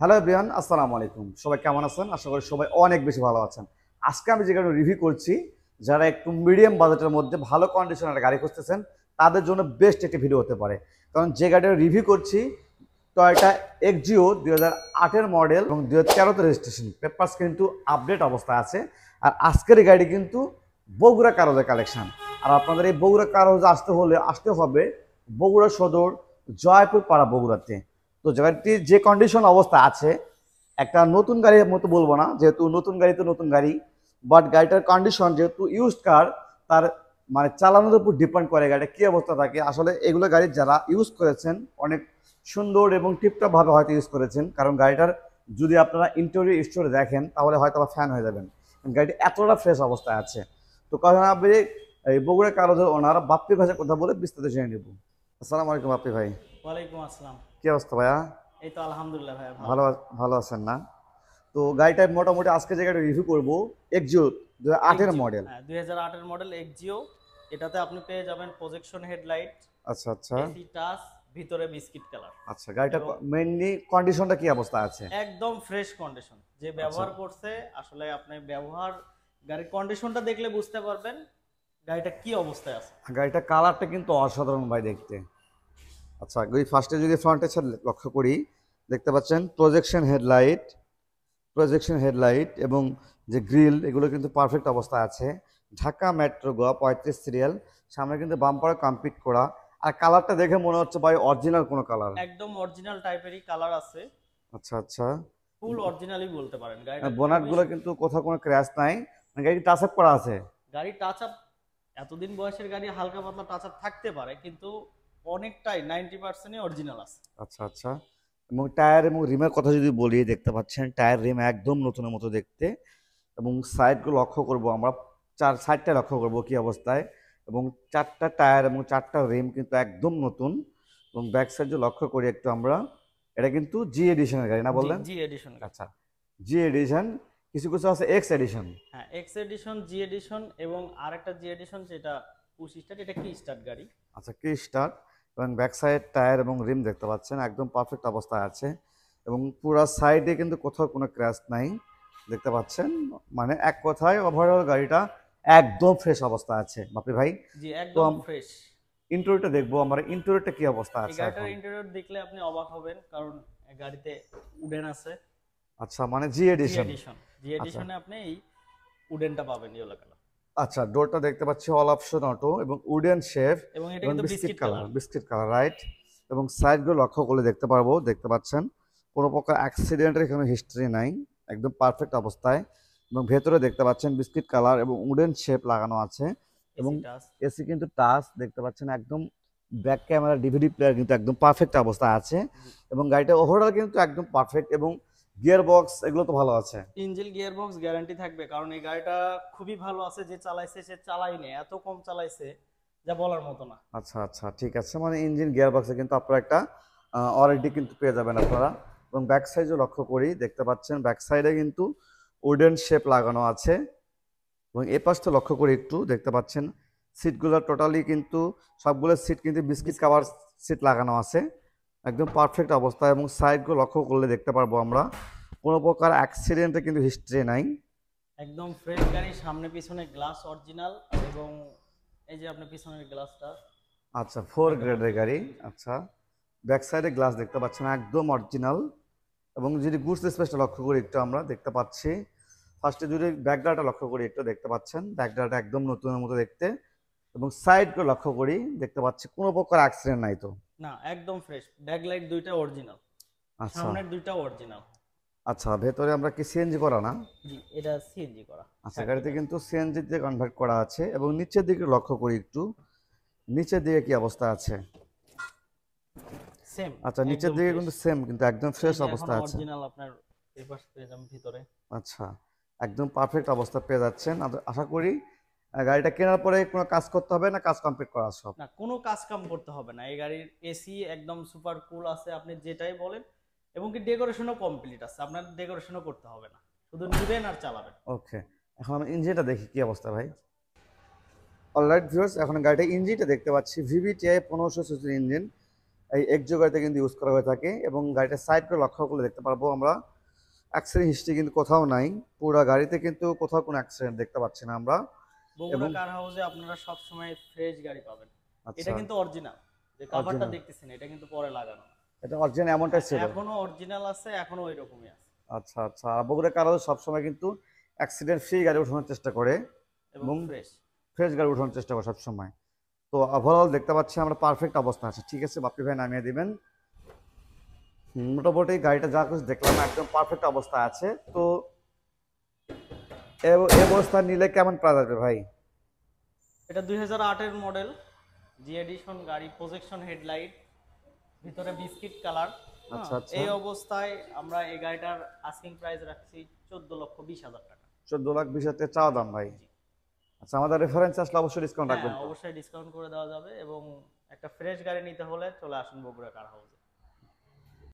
Hello everyone আসসালামু আলাইকুম সবাই কেমন আছেন আশা করি সবাই অনেক বেশি ভালো আছেন আজকে আমি যে কারণে রিভিউ করছি যারা একটু মিডিয়াম বাজেটের মধ্যে ভালো কন্ডিশনের গাড়ি খুঁজতেছেন তাদের জন্য বেস্ট একটি ভিডিও হতে পারে কারণ যে গাড়িটা রিভিউ করছি টয়টা এক্সজিও দুই হাজার আটের মডেল এবং দুই হাজার তেরোতে রেজিস্ট্রেশন পেপার্স কিন্তু আপডেট অবস্থায় আছে আর আজকের এই গাড়ি কিন্তু বগুড়া কারজের কালেকশান আর আপনাদের এই বগুড়া কারোজে আসতে হলে আসতে হবে বগুড়া সদর জয়পুর পাড়া বগুড়াতে তো গাড়িটি যে কন্ডিশন অবস্থা আছে একটা নতুন গাড়ির মতো বলবো না যেহেতু নতুন গাড়ি তো নতুন গাড়ি বাট গাড়িটার কন্ডিশন যেহেতু ইউজড কার তার মানে চালানোর উপর ডিপেন্ড করে গাড়িটা কী অবস্থা থাকে আসলে এগুলো গাড়ি যারা ইউজ করেছেন অনেক সুন্দর এবং টিপটপভাবে হয়তো ইউজ করেছেন কারণ গাড়িটার যদি আপনারা ইন্টারভিউ স্টোরে দেখেন তাহলে হয়তো আবার ফ্যান হয়ে যাবেন গাড়িটি এতটা ফ্রেশ অবস্থায় আছে তো কথা না বেড়ে এই বগুড়া কাগজের ওনার বাপ্পি ভাষায় কথা বলে বিস্তারিত জেনে নেব আসসালামু আলাইকুম বাপ্পি ভাই ওয়ালাইকুম আসসালাম কি অবস্থা ভাইয়া এই তো আলহামদুলিল্লাহ ভাইয়া ভালো ভালো আছেন না তো গাড়িটা মোটামুটি আজকে যে গাড়ি রিভিউ করব এক্সিও 2008 এর মডেল দুই হাজার আটের মডেল হ্যাঁ, এক্সিও এটাতে আপনি পেয়ে যাবেন প্রজেকশন হেডলাইট আচ্ছা আচ্ছা এসি টাচ ভিতরে বিস্কিট কালার আচ্ছা গাড়িটা মেইনলি কন্ডিশনটা কি অবস্থা আছে একদম ফ্রেশ কন্ডিশন যে আচ্ছা। ব্যবহার করছে আসলে আপনি ব্যবহার গাড়ির কন্ডিশনটা দেখলে বুঝতে পারবেন গাড়িটা কি অবস্থায় আছে গাড়িটা কালারটা কিন্তু অসাধারণ ভাই দেখতে আচ্ছা ওই ফার্স্টে যদি ফ্রন্টে লক্ষ্য করি দেখতে পাচ্ছেন প্রজেকশন হেডলাইট প্রজেকশন হেডলাইট এবং যে গ্রিল এগুলো কিন্তু পারফেক্ট অবস্থায় আছে ঢাকা মেট্রো গোয়া পঁয়ত্রিশ সিরিয়াল সামনে কিন্তু বাম্পারে কমপ্লিট করা আর কালারটা দেখে মনে হচ্ছে ভাই অরিজিনাল কোনো কালার একদম অরিজিনাল টাইপেরই কালার আছে আচ্ছা আচ্ছা ফুল অরিজিনালি বলতে পারেন গাড়ি বোনাটগুলো হ্যাঁ, কিন্তু কোথাও কোনো ক্র্যাশ নাই গাড়ি টাচ আপ করা আছে গাড়ি টাচ আপ এতদিন বয়সের গাড়ি হালকা পাতলা টাচ আপ থাকতে পারে কিন্তু অনেকটাই নাইনটি পার্সেন্ট অরিজিনাল আছে আচ্ছা আচ্ছা এবং টায়ার এবং রিমের কথা যদি বলি দেখতে পাচ্ছেন টায়ার রিম একদম নতুনের মতো দেখতে এবং সাইডগুলো লক্ষ্য করব আমরা চার সাইডটা লক্ষ্য করব কি অবস্থায় এবং চারটা টায়ার এবং চারটা রিম কিন্তু একদম নতুন এবং ব্যাক সাইড যে লক্ষ্য করি একটু আমরা এটা কিন্তু জি এডিশনের গাড়ি না বললেন জি এডিশন আচ্ছা জি এডিশন কিছু কিছু আছে এক্স এডিশন হ্যাঁ এক্স এডিশন জি এডিশন এবং আরেকটা জি এডিশন সেটা পুশ স্টার্ট এটা কি স্টার্ট গাড়ি আচ্ছা কি স্টার্ট এবং ব্যাক সাইড টায়ার এবং রিম দেখতে পাচ্ছেন একদম পারফেক্ট অবস্থায় আছে এবং পুরো সাইডে কিন্তু কোথাও কোনো ক্র্যাশ নাই দেখতে পাচ্ছেন মানে এক কথায় ওভারঅল গাড়িটা একদম ফ্রেশ অবস্থা আছে বাপরে ভাই একদম ফ্রেশ ইন্টারিয়রটা দেখবো আমার ইন্টারিয়রটা কি অবস্থা আছে গাড়িটার ইন্টারিয়র দেখলে আপনি অবাক হবেন কারণ গাড়িতে উডেন আছে আচ্ছা মানে জি এডিশন জি এডিশনে আপনি এই উডেনটা পাবেন ইয়েলো কালার আচ্ছা ডোরটা দেখতে পাচ্ছি অল অপশন অটো এবং উডেন শেফ এবং biscuit colour biscuit colour right এবং সাইডগুলো লক্ষ্য করলে দেখতে পারবো দেখতে পাচ্ছেন কোনো প্রকার অ্যাক্সিডেন্টের এখানে হিস্ট্রি নাই একদম পারফেক্ট অবস্থায় এবং ভেতরে দেখতে পাচ্ছেন বিস্কিট কালার এবং উডেন শেপ লাগানো আছে এবং এসি কিন্তু টাচ দেখতে পাচ্ছেন একদম ব্যাক ক্যামেরা ডিভিডি প্লেয়ার কিন্তু একদম পারফেক্ট অবস্থায় আছে এবং গাড়িটা ওভারঅল কিন্তু একদম পারফেক্ট এবং গিয়ার বক্স এগুলো তো ভালো আছে ইঞ্জিন গিয়ার বক্স গ্যারান্টি থাকবে কারণ এই গাড়িটা খুবই ভালো আছে যে চালাইছে সে চালাইনি এত কম চালাইছে যা বলার মতো না আচ্ছা আচ্ছা ঠিক আছে মানে ইঞ্জিন গিয়ার বক্সে কিন্তু আপনারা একটা অলরেডি কিন্তু পেয়ে যাবেন আপনারা এবং ব্যাক সাইজও লক্ষ্য করি দেখতে পাচ্ছেন ব্যাক সাইডে কিন্তু উডেন শেপ লাগানো আছে এবং এ তো লক্ষ্য করি একটু দেখতে পাচ্ছেন সিটগুলো টোটালি কিন্তু সবগুলো সিট কিন্তু বিস্কিট কাভার সিট লাগানো আছে একদম পারফেক্ট অবস্থা এবং সাইডগুলো লক্ষ্য করলে দেখতে পারবো আমরা কোনো প্রকার অ্যাক্সিডেন্টে কিন্তু হিস্ট্রি নাই একদম ফ্রেশ গাড়ি সামনে পিছনে গ্লাস অরিজিনাল এবং এই যে আপনার পিছনের গ্লাসটা আচ্ছা ফোর গ্রেডের গাড়ি আচ্ছা ব্যাক সাইডে গ্লাস দেখতে পাচ্ছেন একদম অরিজিনাল এবং যদি গুডস স্পেসটা লক্ষ্য করি একটু আমরা দেখতে পাচ্ছি ফার্স্টে যদি ব্যাকগ্রাউন্ডটা লক্ষ্য করি একটু দেখতে পাচ্ছেন ব্যাকগ্রাউন্ডটা একদম নতুনের মতো দেখতে এবং সাইডকে লক্ষ্য করি দেখতে পাচ্ছি কোনো প্রকার অ্যাক্সিডেন্ট নাই তো না একদম ফ্রেশ ব্যাক লাইট দুইটা অরিজিনাল আচ্ছা সামনের দুইটা অরিজিনাল আচ্ছা ভেতরে আমরা কি সিএনজি করা না জি এটা সিএনজি করা আচ্ছা গাড়িতে কিন্তু সিএনজি তে কনভার্ট করা আছে এবং নিচের দিকে লক্ষ্য করি একটু নিচের দিকে কি অবস্থা আছে সেম আচ্ছা নিচের দিকে কিন্তু সেম কিন্তু একদম ফ্রেশ অবস্থা আছে অরিজিনাল আপনার পেপার পেয়ে যাবেন ভিতরে আচ্ছা একদম পারফেক্ট অবস্থা পেয়ে যাচ্ছেন আচ্ছা, আশা করি গাড়িটা কেনার পরে কোনো কাজ করতে হবে না কাজ কমপ্লিট করা সব না কোনো কাজ কাম করতে হবে না এই গাড়ির এসি একদম সুপার কুল আছে আপনি যেটাই বলেন এবং কি ডেকোরেশনও কমপ্লিট আছে আপনার ডেকোরেশনও করতে হবে না শুধু নেবেন আর চালাবেন ওকে এখন আমি ইঞ্জিনটা দেখি কি অবস্থা ভাই অলরাইট ভিউয়ার্স এখন গাড়িটা ইঞ্জিনটা দেখতে পাচ্ছি ভিভিটিআই পনেরোশো সিসির ইঞ্জিন এই একজো গাড়িতে কিন্তু ইউজ করা হয়ে থাকে এবং গাড়িটা সাইড করে লক্ষ্য করলে দেখতে পারবো আমরা অ্যাক্সিডেন্ট হিস্ট্রি কিন্তু কোথাও নাই পুরো গাড়িতে কিন্তু কোথাও কোনো অ্যাক্সিডেন্ট দেখতে পাচ্ছি না আমরা বগুড়া কার হাউসে আপনারা সব সময় ফ্রেশ গাড়ি পাবেন এটা আচ্ছা। কিন্তু অরিজিনাল যে কভারটা দেখতেছেন এটা কিন্তু পরে লাগানো এটা অরিজিনাল এমনটাই ছিল এখনো অরিজিনাল আছে এখনো ওইরকমই আছে আচ্ছা আচ্ছা আর বগুড়া কার হাউসে সব সময় কিন্তু অ্যাক্সিডেন্ট ফ্রি গাড়ি ওঠানোর চেষ্টা করে এবং ফ্রেশ ফ্রেশ গাড়ি ওঠানোর চেষ্টা করে সব সময় তো ওভারঅল দেখতে পাচ্ছি আমরা পারফেক্ট অবস্থা আছে ঠিক আছে বাপি ভাই নামিয়ে দিবেন মোটামুটি গাড়িটা যা কিছু দেখলাম একদম পারফেক্ট অবস্থা আছে তো এই নিলে কেমন ভাই এটা দুই মডেল জি এডিশন গাড়ি প্রজেকশন হেডলাইট ভিতরে বিস্কিট কালার হ্যাঁ, আচ্ছা, আচ্ছা। এই অবস্থায় আমরা এই গাড়িটার আস্কিং প্রাইস রাখছি চোদ্দ লক্ষ বিশ হাজার টাকা চোদ্দ লাখ 20 হাজার চাওয়া দাম ভাই আচ্ছা আমাদের রেফারেন্স আসলে অবশ্যই ডিসকাউন্ট হ্যাঁ, রাখবেন অবশ্যই ডিসকাউন্ট করে দেওয়া যাবে এবং একটা ফ্রেশ গাড়ি নিতে হলে চলে আসুন বগুড়া কার হাউসে